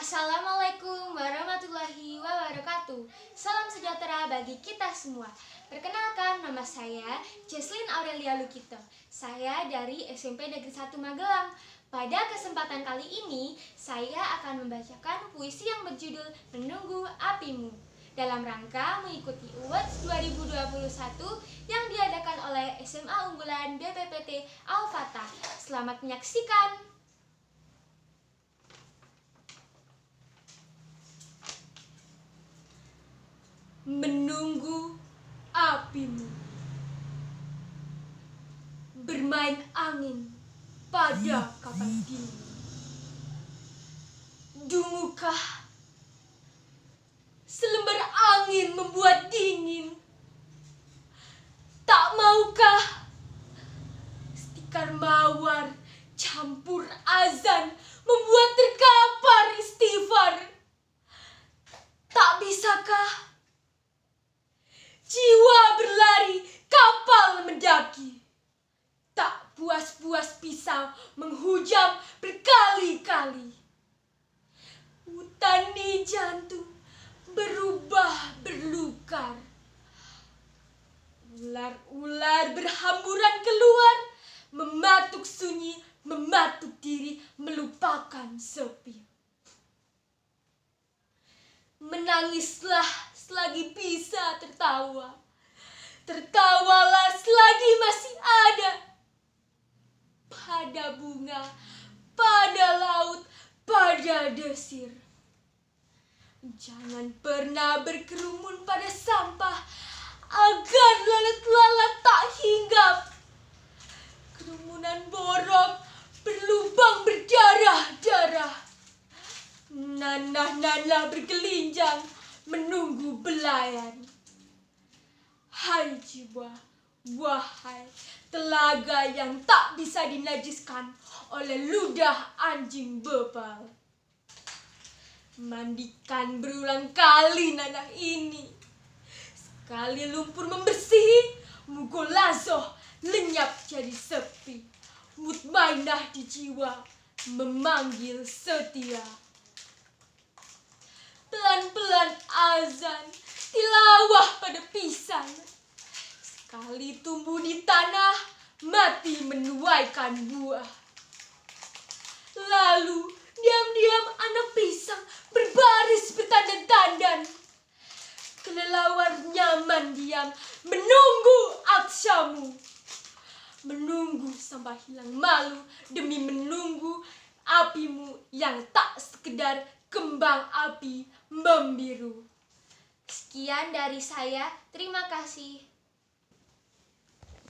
Assalamualaikum warahmatullahi wabarakatuh Salam sejahtera bagi kita semua Perkenalkan, nama saya Jesslyn Aurelia Lukito Saya dari SMP Negeri 1 Magelang Pada kesempatan kali ini, saya akan membacakan puisi yang berjudul Menunggu Apimu dalam rangka mengikuti Awards 2021 yang diadakan oleh SMA Unggulan BPPT Al-Fatah. Selamat menyaksikan! menunggu apimu bermain angin pada kapan dini dungukah selembar angin membuat dingin tak maukah stiker mawar campur azan buas-buas pisau menghujam berkali-kali. Hutan di jantung berubah berlukar. Ular-ular berhamburan keluar, mematuk sunyi, mematuk diri, melupakan sepi. Menangislah selagi bisa tertawa. Tertawalah selagi masih ada pada bunga, pada laut, pada desir. Jangan pernah berkerumun pada sampah agar lalat-lalat tak hinggap. Kerumunan borok berlubang berdarah-darah. Nanah-nanah berkelinjang menunggu belayan. Hai jiwa. Wahai telaga yang tak bisa dinajiskan oleh ludah anjing bebal. Mandikan berulang kali nanah ini. Sekali lumpur membersihi, mugolazoh lenyap jadi sepi. Mutmainah di jiwa, memanggil setia. Pelan-pelan mati menuaikan buah. Lalu, diam-diam anak pisang berbaris bertandan-tandan. Kelelawar nyaman diam menunggu aksamu, Menunggu sampai hilang malu demi menunggu apimu yang tak sekedar kembang api membiru. Sekian dari saya, terima kasih.